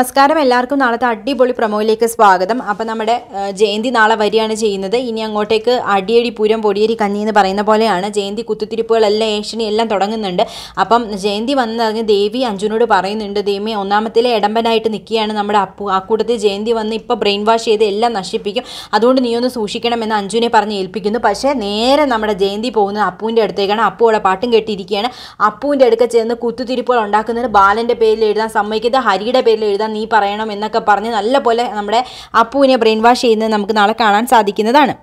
നമസ്കാരം എല്ലാവർക്കും നാളത്തെ അടിപൊളി പ്രൊമോയിലേക്ക് സ്വാഗതം അപ്പം നമ്മുടെ ജയന്തി നാളെ വരികയാണ് ചെയ്യുന്നത് ഇനി അങ്ങോട്ടേക്ക് അടിയടി പൂരം പൊടിയേരി കഞ്ഞി എന്ന് പറയുന്ന പോലെയാണ് ജയന്തി കുത്തുതിരിപ്പുകളെല്ലാം ഏഷ്യണി എല്ലാം തുടങ്ങുന്നുണ്ട് അപ്പം ജയന്തി വന്നിറങ്ങി ദേവി അഞ്ജുനോട് പറയുന്നുണ്ട് ദേവി ഒന്നാമത്തിലെ ഇടമ്പനായിട്ട് നിൽക്കുകയാണ് നമ്മുടെ അപ്പു ആ കൂട്ടത്തിൽ ജയന്തി വന്ന് ഇപ്പോൾ ബ്രെയിൻ വാഷ് ചെയ്ത് എല്ലാം നശിപ്പിക്കും അതുകൊണ്ട് നീ ഒന്ന് സൂക്ഷിക്കണമെന്ന് അഞ്ജുനെ പറഞ്ഞ് ഏൽപ്പിക്കുന്നു പക്ഷേ നേരെ നമ്മുടെ ജയന്തി പോകുന്നത് അപ്പുവിൻ്റെ അടുത്തേക്കാണ് അപ്പു അവിടെ പാട്ടും കെട്ടിയിരിക്കുകയാണ് അപ്പുവിൻ്റെ അടുക്ക ചേർന്ന് കുത്തുതിരിപ്പുകൾ ഉണ്ടാക്കുന്നതിന് ബാലൻ്റെ പേരിൽ എഴുതാൻ സമ്മതിക്കുന്നത് ഹരിയുടെ പേരിൽ എഴുതാൻ നീ പറയണം എന്നൊക്കെ പറഞ്ഞ് നല്ല പോലെ നമ്മുടെ അപ്പുവിനെ ബ്രെയിൻ വാഷ് ചെയ്യുന്നത് നമുക്ക് നാളെ കാണാൻ സാധിക്കുന്നതാണ്